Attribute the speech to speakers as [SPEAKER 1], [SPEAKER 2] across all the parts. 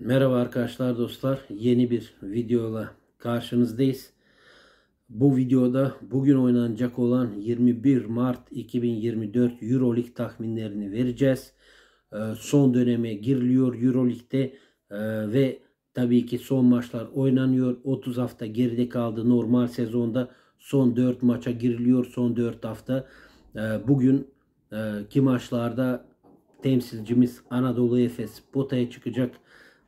[SPEAKER 1] Merhaba arkadaşlar dostlar. Yeni bir videoyla karşınızdayız. Bu videoda bugün oynanacak olan 21 Mart 2024 Euroleague tahminlerini vereceğiz. Ee, son döneme giriliyor Euroleague'de ee, ve tabii ki son maçlar oynanıyor. 30 hafta geride kaldı normal sezonda. Son 4 maça giriliyor son 4 hafta. Ee, bugün ki maçlarda temsilcimiz Anadolu Efes potaya çıkacak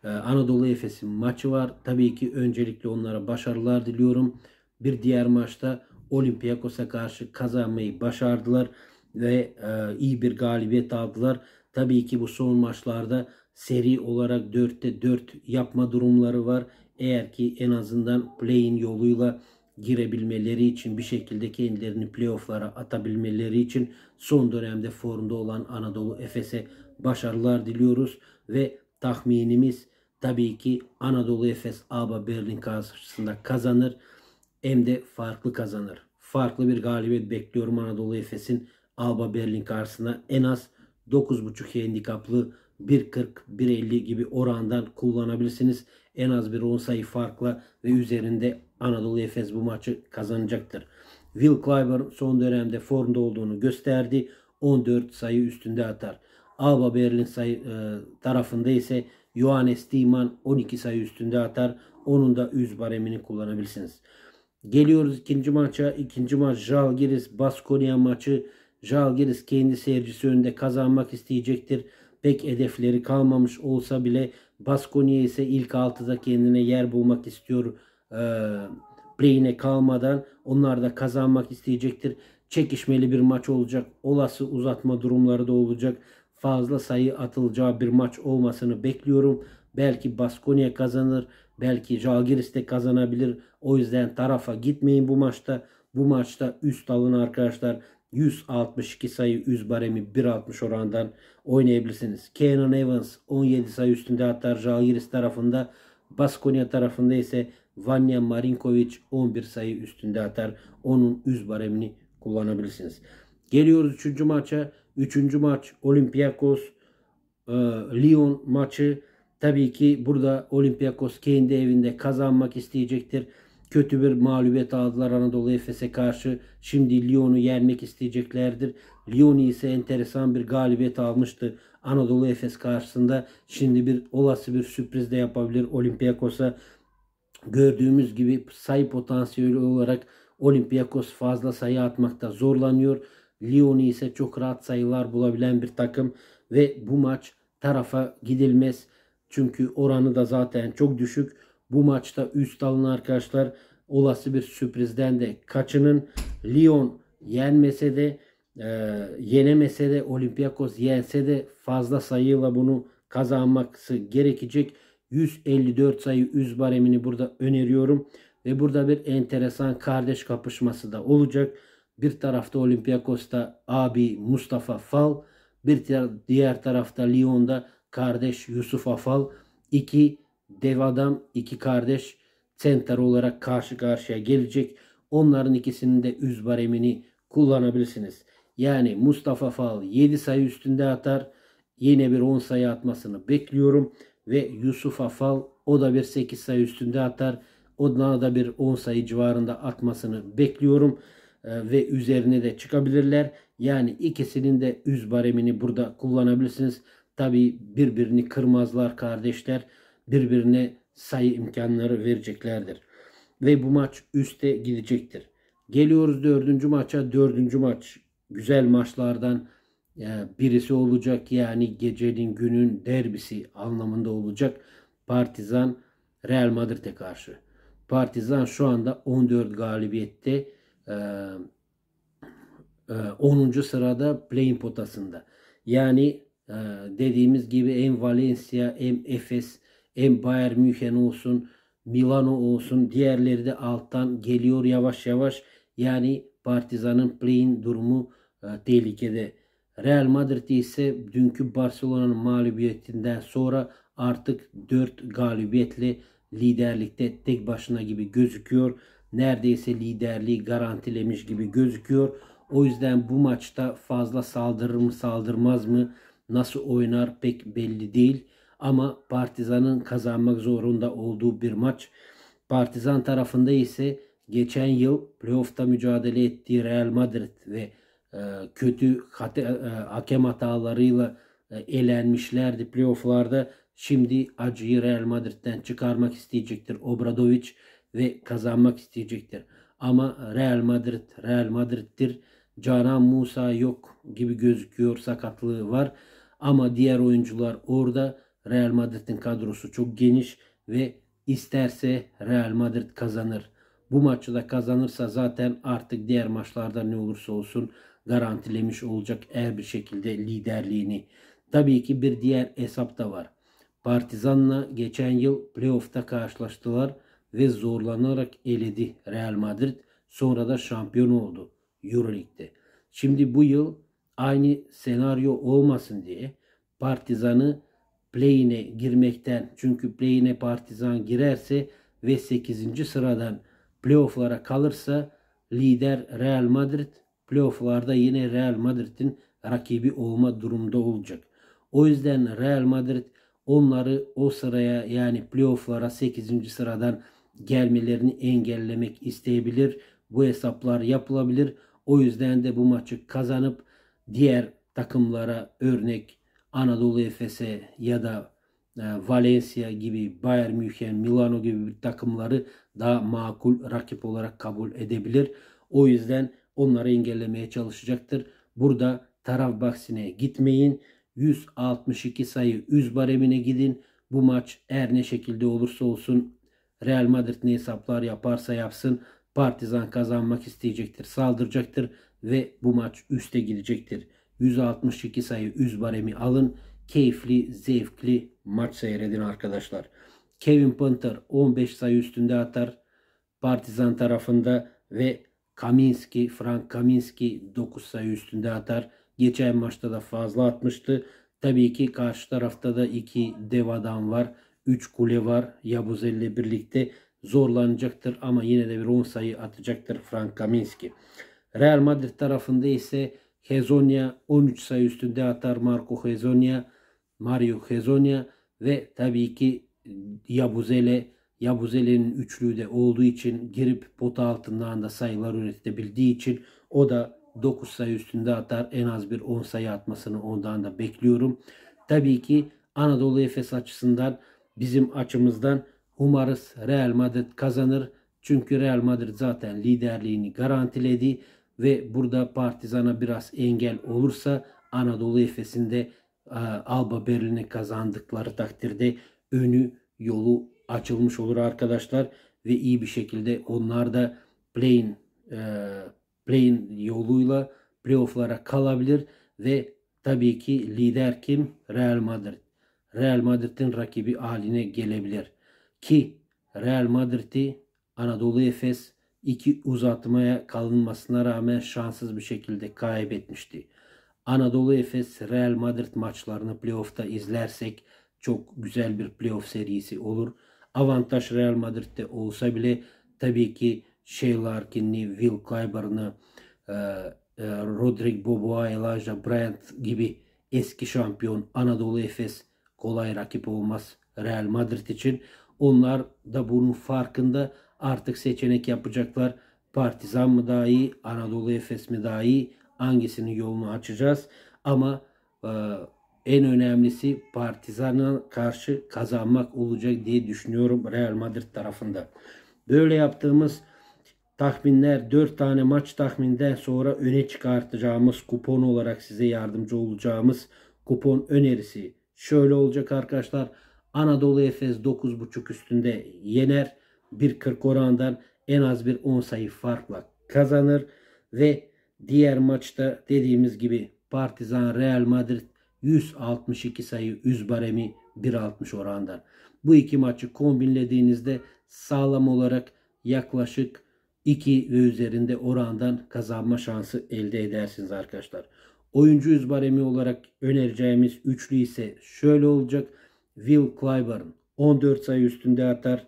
[SPEAKER 1] ee, Anadolu Efes'in maçı var. Tabii ki öncelikle onlara başarılar diliyorum. Bir diğer maçta Olympiakos'a karşı kazanmayı başardılar ve e, iyi bir galibiyet aldılar. Tabii ki bu son maçlarda seri olarak 4'te 4 yapma durumları var. Eğer ki en azından play'in yoluyla girebilmeleri için bir şekilde kendilerini playofflara atabilmeleri için son dönemde formda olan Anadolu Efes'e başarılar diliyoruz ve tahminimiz tabii ki Anadolu Efes ABA Berlin karşısında kazanır. Hem de farklı kazanır. Farklı bir galibiyet bekliyorum Anadolu Efes'in Alba Berlin karşısında en az 9.5 handikaplı 1.40-1.50 gibi orandan kullanabilirsiniz. En az bir 10 sayı farkla ve üzerinde Anadolu Efes bu maçı kazanacaktır. Will Clyburn son dönemde formda olduğunu gösterdi. 14 sayı üstünde atar. Alba Berlin sayı, e, tarafında ise Yohannes Timan 12 sayı üstünde atar. Onun da üz baremini kullanabilirsiniz. Geliyoruz ikinci maça. İkinci maç Jalgiris Baskonya maçı. Jalgiris kendi seyircisi önünde kazanmak isteyecektir. Pek hedefleri kalmamış olsa bile Baskonya ise ilk altıda kendine yer bulmak istiyor. Ee, play'ine kalmadan onlar da kazanmak isteyecektir. Çekişmeli bir maç olacak. Olası uzatma durumları da olacak fazla sayı atılacağı bir maç olmasını bekliyorum. Belki Baskonya kazanır. Belki Žalgiris de kazanabilir. O yüzden tarafa gitmeyin bu maçta. Bu maçta üst alın arkadaşlar. 162 sayı üst baremi 1.60 orandan oynayabilirsiniz. Kenan Evans 17 sayı üstünde atar Žalgiris tarafında. Baskonya tarafında ise Vanya Marinkovic 11 sayı üstünde atar. Onun üst baremini kullanabilirsiniz. Geliyoruz 3. maça. Üçüncü maç Olympiakos e, Lyon maçı. Tabii ki burada Olympiakos kendi evinde kazanmak isteyecektir. Kötü bir mağlubiyet aldılar Anadolu Efes'e karşı. Şimdi Lyon'u yenmek isteyeceklerdir. Lyon ise enteresan bir galibiyet almıştı Anadolu Efes karşısında. Şimdi bir olası bir sürpriz de yapabilir Olympiakos'a. Gördüğümüz gibi sayı potansiyeli olarak Olympiakos fazla sayı atmakta zorlanıyor. Lyon'u ise çok rahat sayılar bulabilen bir takım ve bu maç tarafa gidilmez. Çünkü oranı da zaten çok düşük. Bu maçta üst alın arkadaşlar. Olası bir sürprizden de kaçının. Lyon yenmese de e, yenemese de Olympiakos yense de fazla sayıyla bunu kazanması gerekecek. 154 sayı üz baremini burada öneriyorum. Ve burada bir enteresan kardeş kapışması da olacak. Bir tarafta Olympiakos'ta abi Mustafa Fal, bir diğer tarafta Lyon'da kardeş Yusuf Afal. iki dev adam, iki kardeş center olarak karşı karşıya gelecek. Onların ikisinin de üz baremini kullanabilirsiniz. Yani Mustafa Fal 7 sayı üstünde atar. Yine bir 10 sayı atmasını bekliyorum. Ve Yusuf Afal o da bir 8 sayı üstünde atar. Ondan da bir 10 sayı civarında atmasını bekliyorum. Ee, ve üzerine de çıkabilirler. Yani ikisinin de üz baremini burada kullanabilirsiniz. Tabi birbirini kırmazlar kardeşler. Birbirine sayı imkanları vereceklerdir. Ve bu maç üste gidecektir. Geliyoruz dördüncü maça. Dördüncü maç güzel maçlardan e, birisi olacak. Yani gecenin günün derbisi anlamında olacak. Partizan Real Madrid'e karşı. Partizan şu anda 14 galibiyette 10. E, sırada play-in potasında. Yani e, dediğimiz gibi En Valencia En Efes En Bayern München olsun Milano olsun diğerleri de alttan geliyor yavaş yavaş. Yani Partizan'ın Play-in durumu e, tehlikede. Real Madrid ise dünkü Barcelona'nın mağlubiyetinden sonra artık 4 galibiyetle liderlikte tek başına gibi gözüküyor neredeyse liderliği garantilemiş gibi gözüküyor. O yüzden bu maçta fazla saldırır mı saldırmaz mı nasıl oynar pek belli değil. Ama Partizan'ın kazanmak zorunda olduğu bir maç. Partizan tarafında ise geçen yıl playoff'ta mücadele ettiği Real Madrid ve e, kötü e, hakem hatalarıyla e, elenmişlerdi playoff'larda. Şimdi acıyı Real Madrid'den çıkarmak isteyecektir Obradoviç ve kazanmak isteyecektir. Ama Real Madrid, Real Madrid'dir. Canan Musa yok gibi gözüküyor. Sakatlığı var. Ama diğer oyuncular orada. Real Madrid'in kadrosu çok geniş ve isterse Real Madrid kazanır. Bu maçı da kazanırsa zaten artık diğer maçlarda ne olursa olsun garantilemiş olacak eğer bir şekilde liderliğini. Tabii ki bir diğer hesap da var. Partizan'la geçen yıl playoff'ta karşılaştılar ve zorlanarak eledi Real Madrid. Sonra da şampiyon oldu Euroleague'de. Şimdi bu yıl aynı senaryo olmasın diye Partizan'ı play'ine girmekten çünkü play'ine Partizan girerse ve 8. sıradan playoff'lara kalırsa lider Real Madrid playoff'larda yine Real Madrid'in rakibi olma durumda olacak. O yüzden Real Madrid onları o sıraya yani playoff'lara 8. sıradan gelmelerini engellemek isteyebilir. Bu hesaplar yapılabilir. O yüzden de bu maçı kazanıp diğer takımlara örnek Anadolu Efes'e ya da e, Valencia gibi, Bayern München, Milano gibi takımları daha makul rakip olarak kabul edebilir. O yüzden onları engellemeye çalışacaktır. Burada taraf baksine gitmeyin. 162 sayı üz baremine gidin. Bu maç eğer ne şekilde olursa olsun Real Madrid ne hesaplar yaparsa yapsın Partizan kazanmak isteyecektir, saldıracaktır ve bu maç üste gidecektir. 162 sayı üz baremi alın. Keyifli, zevkli maç seyredin arkadaşlar. Kevin Punter 15 sayı üstünde atar Partizan tarafında ve Kaminski, Frank Kaminski 9 sayı üstünde atar. Geçen maçta da fazla atmıştı. Tabii ki karşı tarafta da iki dev adam var. 3 kule var. Yabuz ile birlikte zorlanacaktır ama yine de bir 10 sayı atacaktır Frank Kaminski. Real Madrid tarafında ise Hezonya 13 sayı üstünde atar Marco Hezonya, Mario Hezonya ve tabii ki Yabuzele Yabuzele'nin üçlüğü de olduğu için girip pota altından da sayılar üretebildiği için o da 9 sayı üstünde atar. En az bir 10 sayı atmasını ondan da bekliyorum. Tabii ki Anadolu Efes açısından Bizim açımızdan umarız Real Madrid kazanır. Çünkü Real Madrid zaten liderliğini garantiledi ve burada Partizan'a biraz engel olursa Anadolu Efes'inde e, Alba Berlin'i kazandıkları takdirde önü yolu açılmış olur arkadaşlar ve iyi bir şekilde onlar da play'in e, play'in yoluyla playoff'lara kalabilir ve tabii ki lider kim? Real Madrid. Real Madrid'in rakibi haline gelebilir. Ki Real Madrid'i Anadolu Efes iki uzatmaya kalınmasına rağmen şanssız bir şekilde kaybetmişti. Anadolu Efes Real Madrid maçlarını playoff'ta izlersek çok güzel bir playoff serisi olur. Avantaj Real Madrid'de olsa bile tabii ki Shea Larkin'i, Will Clyburn'ı, e, e, Roderick Boboa, Elijah Bryant gibi eski şampiyon Anadolu Efes kolay rakip olmaz Real Madrid için. Onlar da bunun farkında artık seçenek yapacaklar. Partizan mı daha iyi, Anadolu Efes mi daha iyi, hangisinin yolunu açacağız. Ama e, en önemlisi Partizan'a karşı kazanmak olacak diye düşünüyorum Real Madrid tarafında. Böyle yaptığımız tahminler 4 tane maç tahminden sonra öne çıkartacağımız kupon olarak size yardımcı olacağımız kupon önerisi şöyle olacak arkadaşlar. Anadolu Efes 9.5 üstünde yener. 1.40 orandan en az bir 10 sayı farkla kazanır. Ve diğer maçta dediğimiz gibi Partizan Real Madrid 162 sayı üz 1.60 orandan. Bu iki maçı kombinlediğinizde sağlam olarak yaklaşık 2 ve üzerinde orandan kazanma şansı elde edersiniz arkadaşlar. Oyuncu yüz baremi olarak önereceğimiz üçlü ise şöyle olacak. Will Clyburn 14 sayı üstünde atar.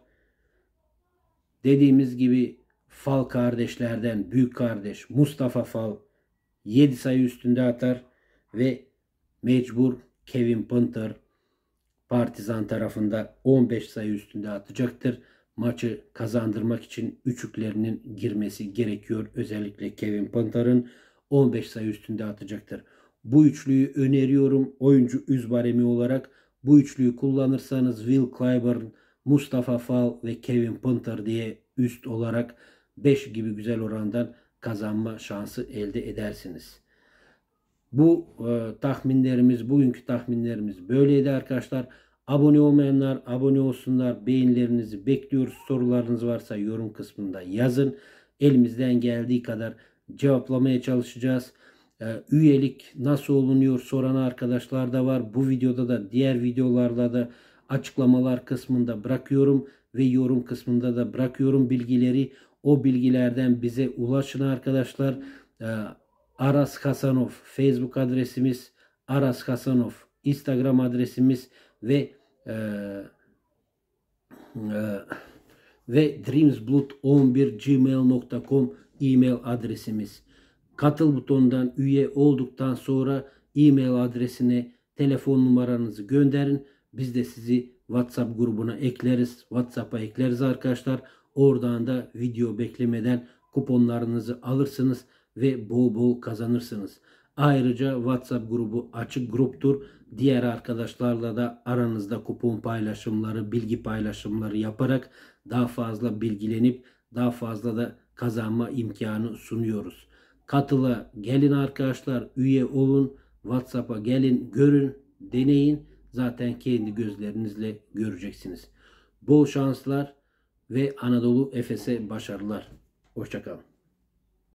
[SPEAKER 1] Dediğimiz gibi Fal kardeşlerden büyük kardeş Mustafa Fal 7 sayı üstünde atar ve mecbur Kevin Punter Partizan tarafında 15 sayı üstünde atacaktır. Maçı kazandırmak için üçüklerinin girmesi gerekiyor. Özellikle Kevin Punter'ın 15 sayı üstünde atacaktır. Bu üçlüyü öneriyorum oyuncu üzbaremi olarak. Bu üçlüyü kullanırsanız Will Clyburn, Mustafa Fal ve Kevin Punter diye üst olarak 5 gibi güzel orandan kazanma şansı elde edersiniz. Bu e, tahminlerimiz, bugünkü tahminlerimiz böyleydi arkadaşlar. Abone olmayanlar abone olsunlar. Beğenilerinizi bekliyoruz. Sorularınız varsa yorum kısmında yazın. Elimizden geldiği kadar cevaplamaya çalışacağız. Ee, üyelik nasıl olunuyor soran arkadaşlar da var. Bu videoda da diğer videolarda da açıklamalar kısmında bırakıyorum ve yorum kısmında da bırakıyorum bilgileri. O bilgilerden bize ulaşın arkadaşlar. Ee, Aras Hasanov Facebook adresimiz Aras Hasanov Instagram adresimiz ve e, e, ve dreamsblood11gmail.com e-mail adresimiz. Katıl butonundan üye olduktan sonra e-mail adresine telefon numaranızı gönderin. Biz de sizi WhatsApp grubuna ekleriz. WhatsApp'a ekleriz arkadaşlar. Oradan da video beklemeden kuponlarınızı alırsınız ve bol bol kazanırsınız. Ayrıca WhatsApp grubu açık gruptur. Diğer arkadaşlarla da aranızda kupon paylaşımları, bilgi paylaşımları yaparak daha fazla bilgilenip daha fazla da kazanma imkanı sunuyoruz. Katıla gelin arkadaşlar, üye olun, WhatsApp'a gelin, görün, deneyin. Zaten kendi gözlerinizle göreceksiniz. Bol şanslar ve Anadolu Efes'e başarılar. Hoşçakalın.